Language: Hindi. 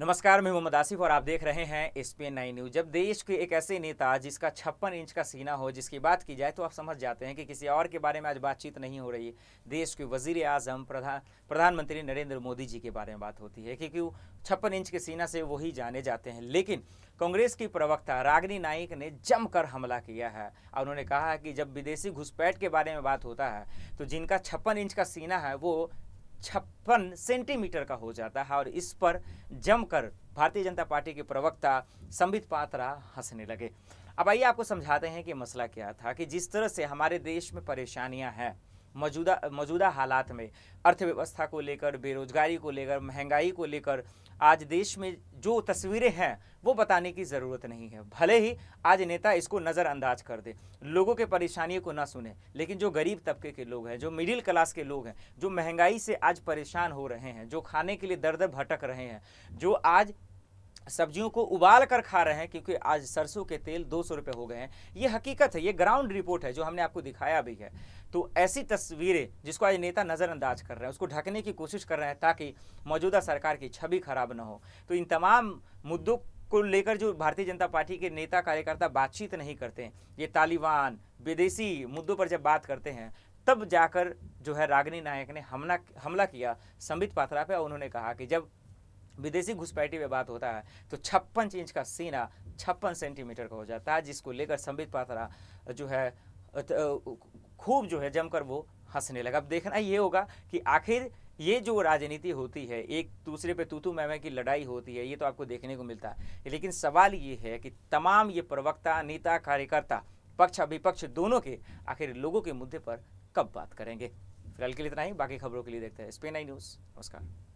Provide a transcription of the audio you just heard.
नमस्कार मैं मोहम्मद आसिफ और आप देख रहे हैं एस पी नाइन न्यूज जब देश के एक ऐसे नेता जिसका छप्पन इंच का सीना हो जिसकी बात की जाए तो आप समझ जाते हैं कि किसी और के बारे में आज बातचीत नहीं हो रही देश के वजीर आजम प्रधान प्रधानमंत्री नरेंद्र मोदी जी के बारे में बात होती है क्योंकि वो छप्पन इंच के सीना से वही जाने जाते हैं लेकिन कांग्रेस की प्रवक्ता रागनी नाइक ने जमकर हमला किया है और उन्होंने कहा है कि जब विदेशी घुसपैठ के बारे में बात होता है तो जिनका छप्पन इंच का सीना है वो छप्पन सेंटीमीटर का हो जाता है और इस पर जमकर भारतीय जनता पार्टी के प्रवक्ता संबित पात्रा हंसने लगे अब आइए आपको समझाते हैं कि मसला क्या था कि जिस तरह से हमारे देश में परेशानियां हैं मौजूदा मौजूदा हालात में अर्थव्यवस्था को लेकर बेरोजगारी को लेकर महंगाई को लेकर आज देश में जो तस्वीरें हैं वो बताने की ज़रूरत नहीं है भले ही आज नेता इसको नज़रअंदाज कर दे लोगों के परेशानियों को ना सुने लेकिन जो गरीब तबके के लोग हैं जो मिडिल क्लास के लोग हैं जो महंगाई से आज परेशान हो रहे हैं जो खाने के लिए दर दर भटक रहे हैं जो आज सब्जियों को उबाल कर खा रहे हैं क्योंकि आज सरसों के तेल दो सौ रुपये हो गए हैं ये हकीकत है ये ग्राउंड रिपोर्ट है जो हमने आपको दिखाया भी है तो ऐसी तस्वीरें जिसको आज नेता नज़रअंदाज कर रहे हैं उसको ढकने की कोशिश कर रहे हैं ताकि मौजूदा सरकार की छवि खराब ना हो तो इन तमाम मुद्दों को लेकर जो भारतीय जनता पार्टी के नेता कार्यकर्ता बातचीत नहीं करते हैं ये तालिबान विदेशी मुद्दों पर जब बात करते हैं तब जाकर जो है रागनी नायक ने हमला हमला किया संबित पात्रा पे और उन्होंने कहा कि जब विदेशी घुसपैठी में बात होता है तो छप्पन इंच का सीना छप्पन सेंटीमीटर का हो जाता है जिसको लेकर संबित पात्रा जो है खूब जो है जमकर वो हंसने लगा अब देखना ये होगा कि आखिर ये जो राजनीति होती है एक दूसरे पे तूतू मैम की लड़ाई होती है ये तो आपको देखने को मिलता है लेकिन सवाल ये है कि तमाम ये प्रवक्ता नेता कार्यकर्ता पक्ष विपक्ष दोनों के आखिर लोगों के मुद्दे पर कब बात करेंगे फिलहाल के लिए इतना ही बाकी खबरों के लिए देखते हैं स्पेन आई न्यूज़ नमस्कार